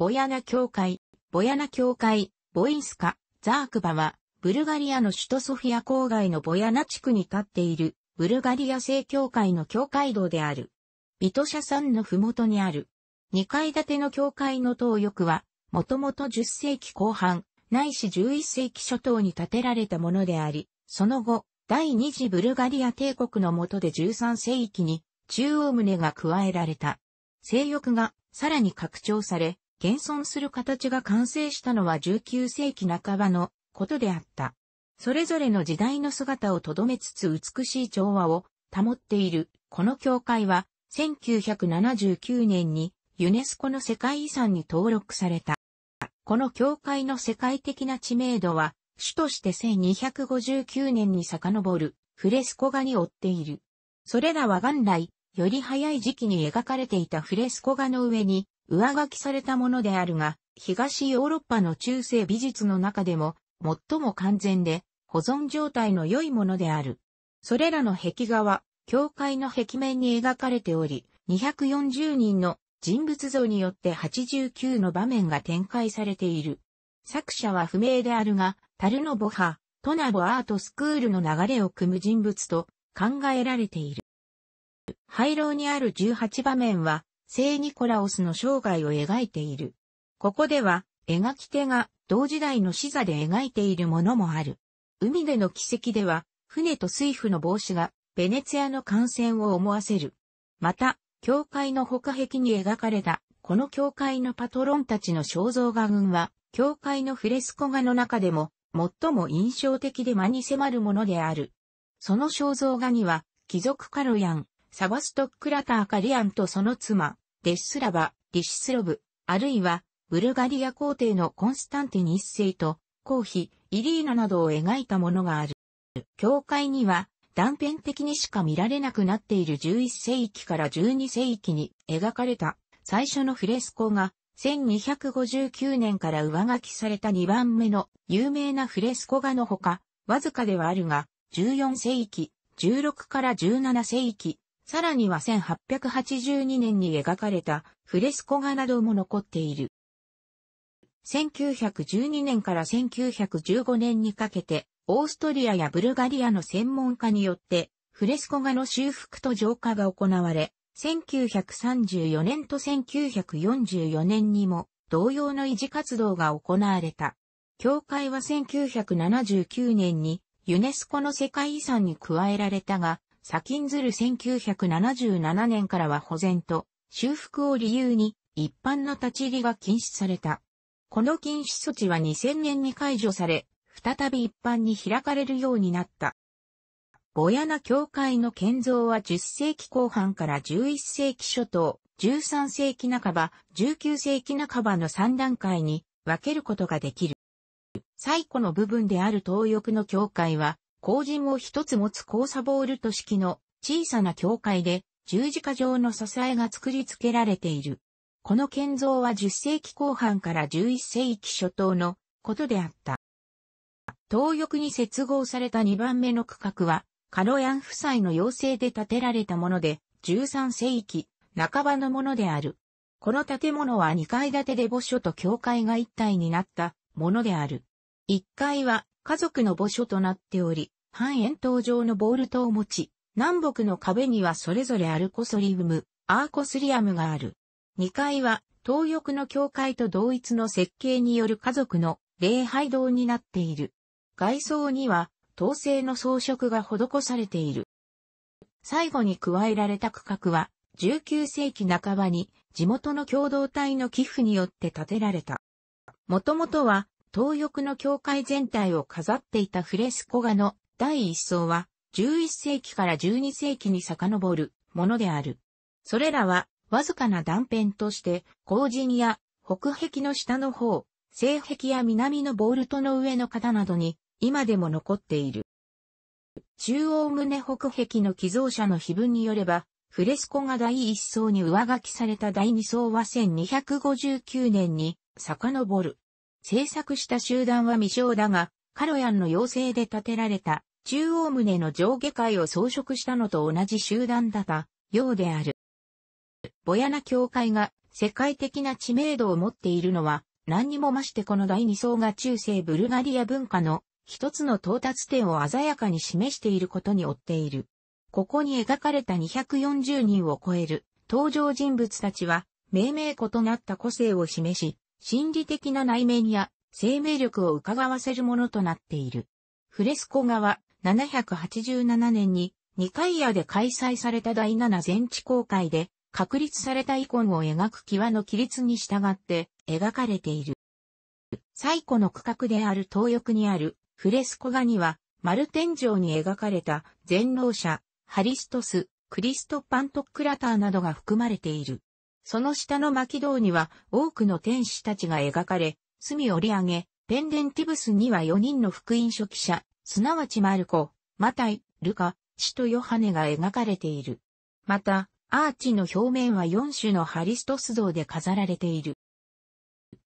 ボヤナ教会、ボヤナ教会、ボインスカ、ザークバは、ブルガリアの首都ソフィア郊外のボヤナ地区に立っている、ブルガリア正教会の教会堂である。ビトシャ山のふもとにある。二階建ての教会の東翼は、もともと10世紀後半、ないし11世紀初頭に建てられたものであり、その後、第二次ブルガリア帝国の下で13世紀に中央棟が加えられた。性欲がさらに拡張され、現存する形が完成したのは19世紀半ばのことであった。それぞれの時代の姿を留めつつ美しい調和を保っている、この教会は1979年にユネスコの世界遺産に登録された。この教会の世界的な知名度は、主として1259年に遡るフレスコ画に追っている。それらは元来、より早い時期に描かれていたフレスコ画の上に、上書きされたものであるが、東ヨーロッパの中世美術の中でも、最も完全で、保存状態の良いものである。それらの壁画は、教会の壁面に描かれており、240人の人物像によって89の場面が展開されている。作者は不明であるが、タルノボハ、トナボアートスクールの流れを組む人物と考えられている。廃炉にある18場面は、聖ニコラオスの生涯を描いている。ここでは、描き手が同時代の死座で描いているものもある。海での奇跡では、船と水夫の帽子が、ベネツィアの感染を思わせる。また、教会の他壁に描かれた、この教会のパトロンたちの肖像画群は、教会のフレスコ画の中でも、最も印象的で間に迫るものである。その肖像画には、貴族カロヤン、サバストックラターカリアンとその妻、デシスラバ、ディシスロブ、あるいは、ブルガリア皇帝のコンスタンティン一世と、皇妃、イリーナなどを描いたものがある。教会には、断片的にしか見られなくなっている11世紀から12世紀に描かれた最初のフレスコが1259年から上書きされた2番目の有名なフレスコ画のほか、わずかではあるが、14世紀、16から17世紀、さらには1882年に描かれたフレスコ画なども残っている。1912年から1915年にかけて、オーストリアやブルガリアの専門家によって、フレスコ画の修復と浄化が行われ、1934年と1944年にも同様の維持活動が行われた。教会は1979年にユネスコの世界遺産に加えられたが、砂金ずる1977年からは保全と修復を理由に一般の立ち入りが禁止された。この禁止措置は2000年に解除され、再び一般に開かれるようになった。ボヤナ教会の建造は10世紀後半から11世紀初頭、13世紀半ば、19世紀半ばの3段階に分けることができる。最古の部分である東翼の教会は、後陣を一つ持つ交差ボールと式の小さな教会で十字架状の支えが作り付けられている。この建造は10世紀後半から11世紀初頭のことであった。東翼に接合された2番目の区画は、カロヤン夫妻の要請で建てられたもので、13世紀半ばのものである。この建物は2階建てで墓所と教会が一体になったものである。1階は家族の墓所となっており、半円筒状のボールトを持ち、南北の壁にはそれぞれアルコソリウム、アーコスリアムがある。2階は、東翼の教会と同一の設計による家族の礼拝堂になっている。外装には、統制の装飾が施されている。最後に加えられた区画は、19世紀半ばに地元の共同体の寄付によって建てられた。もともとは東翼の教会全体を飾っていたフレスコ画の第一層は、11世紀から12世紀に遡るものである。それらは、わずかな断片として、後陣や北壁の下の方、西壁や南のボールトの上の方などに、今でも残っている。中央胸北壁の寄贈者の碑文によれば、フレスコが第一層に上書きされた第二層は1259年に遡る。制作した集団は未詳だが、カロヤンの要請で建てられた中央棟の上下階を装飾したのと同じ集団だったようである。ボヤナ教会が世界的な知名度を持っているのは何にもましてこの第二層が中世ブルガリア文化の一つの到達点を鮮やかに示していることに追っている。ここに描かれた240人を超える登場人物たちは、命名異なった個性を示し、心理的な内面や生命力を伺わせるものとなっている。フレスコ画は787年にニカイアで開催された第七全地公開で確立されたイコンを描く際の規律に従って描かれている。最古の区画である東翼にあるフレスコ画には丸天井に描かれた全能者、ハリストス、クリスト・パントックラターなどが含まれている。その下の巻道には多くの天使たちが描かれ、隅折り上げ、ペンデンティブスには4人の福音書記者、すなわちマルコ、マタイ、ルカ、シトヨハネが描かれている。また、アーチの表面は4種のハリストス像で飾られている。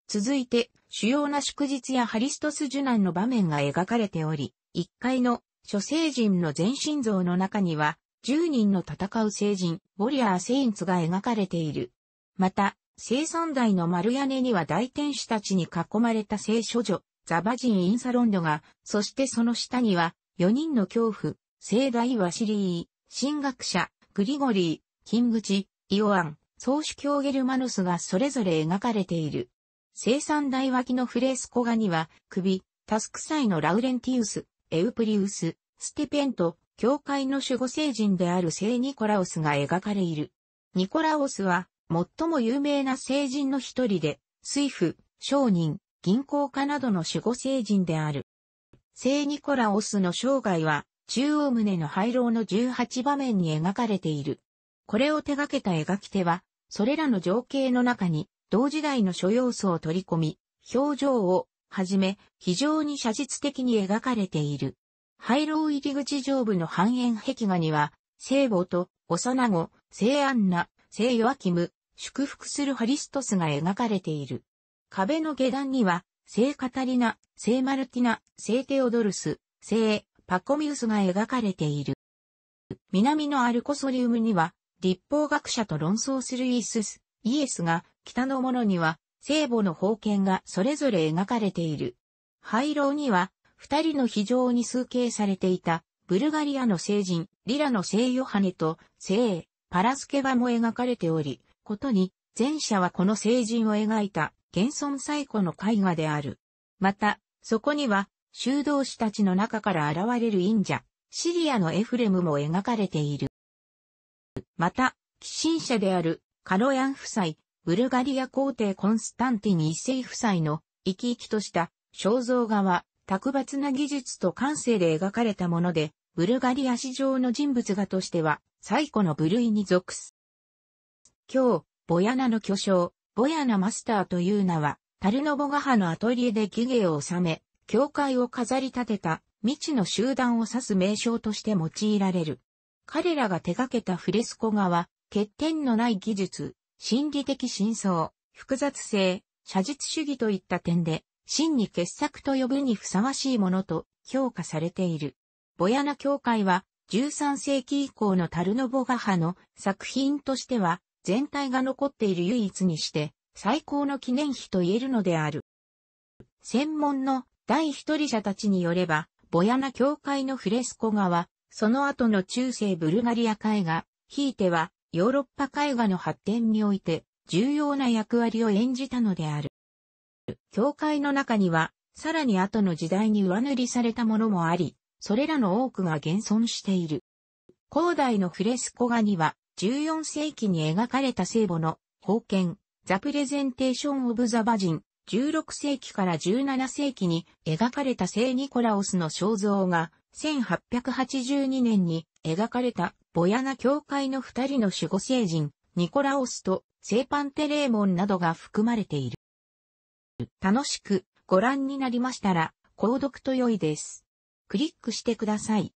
続いて、主要な祝日やハリストス受難の場面が描かれており、1階の諸聖人の全身像の中には、10人の戦う聖人、ウォリアー・セインツが描かれている。また、生産台の丸屋根には大天使たちに囲まれた聖書女、ザバジン・インサロンドが、そしてその下には、四人の恐怖、聖大ワシリー、神学者、グリゴリー、キングチ、イオアン、総主教ゲルマノスがそれぞれ描かれている。生産台脇のフレスコ画には、首、タスク祭のラウレンティウス、エウプリウス、ステペンと、教会の守護聖人である聖ニコラオスが描かれている。ニコラオスは、最も有名な聖人の一人で、水夫、商人、銀行家などの守護聖人である。聖ニコラオスの生涯は、中央胸の廃炉の18場面に描かれている。これを手掛けた描き手は、それらの情景の中に、同時代の諸要素を取り込み、表情を、はじめ、非常に写実的に描かれている。廃炉入り口上部の半円壁画には、聖母と、幼子、聖アンナ、聖ヨアキム、祝福するハリストスが描かれている。壁の下段には、聖カタリナ、聖マルティナ、聖テオドルス、聖パコミウスが描かれている。南のアルコソリウムには、立法学者と論争するイースス、イエスが、北のものには、聖母の宝剣がそれぞれ描かれている。廃炉には、二人の非常に崇敬されていた、ブルガリアの聖人、リラの聖ヨハネと、聖パラスケバも描かれており、ことに、前者はこの聖人を描いた、現存最古の絵画である。また、そこには、修道士たちの中から現れる忍者、シリアのエフレムも描かれている。また、寄進者であるカロヤン夫妻、ブルガリア皇帝コンスタンティニ一世夫妻の生き生きとした肖像画は、卓抜な技術と感性で描かれたもので、ブルガリア史上の人物画としては、最古の部類に属す。今日、ボヤナの巨匠、ボヤナマスターという名は、タルノボガハのアトリエで技芸を収め、教会を飾り立てた未知の集団を指す名称として用いられる。彼らが手掛けたフレスコ画は、欠点のない技術、心理的真相、複雑性、写実主義といった点で、真に傑作と呼ぶにふさわしいものと評価されている。ボヤナ教会は13世紀以降のタルノボガハの作品としては全体が残っている唯一にして、最高の記念碑と言えるのである。専門の第一人者たちによれば、ボヤナ教会のフレスコ画は、その後の中世ブルガリア絵画、ひいてはヨーロッパ絵画の発展において重要な役割を演じたのである。教会の中には、さらに後の時代に上塗りされたものもあり、それらの多くが現存している。広大のフレスコ画には、14世紀に描かれた聖母の宝剣、ザ・プレゼンテーション・オブ・ザ・バジン、16世紀から17世紀に描かれた聖ニコラオスの肖像が、1882年に描かれたボヤナ教会の二人の守護聖人、ニコラオスと聖パンテレーモンなどが含まれている。楽しくご覧になりましたら、購読と良いです。クリックしてください。